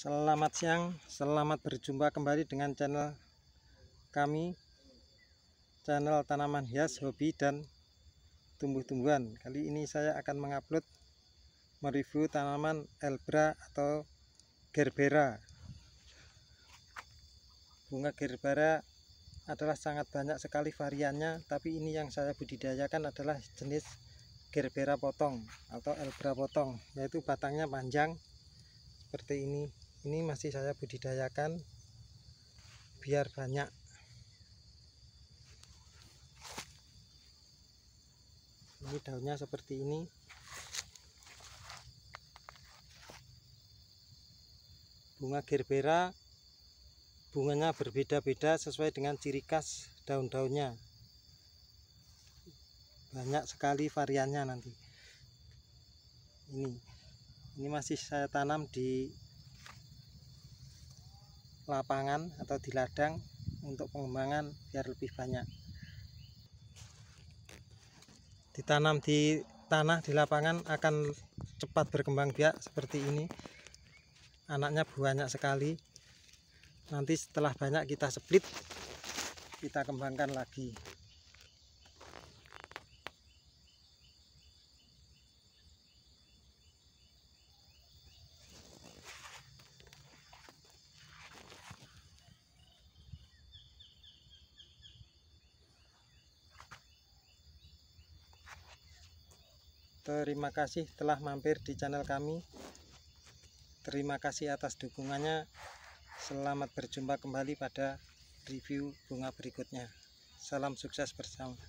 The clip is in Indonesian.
Selamat siang, selamat berjumpa kembali dengan channel kami Channel tanaman hias, hobi, dan tumbuh-tumbuhan Kali ini saya akan mengupload mereview tanaman elbra atau gerbera Bunga gerbera adalah sangat banyak sekali variannya Tapi ini yang saya budidayakan adalah jenis gerbera potong atau elbra potong Yaitu batangnya panjang seperti ini ini masih saya budidayakan biar banyak ini daunnya seperti ini bunga gerbera bunganya berbeda-beda sesuai dengan ciri khas daun-daunnya banyak sekali variannya nanti ini ini masih saya tanam di lapangan atau di ladang untuk pengembangan biar lebih banyak ditanam di tanah di lapangan akan cepat berkembang biak seperti ini anaknya banyak sekali nanti setelah banyak kita split kita kembangkan lagi Terima kasih telah mampir di channel kami. Terima kasih atas dukungannya. Selamat berjumpa kembali pada review bunga berikutnya. Salam sukses bersama.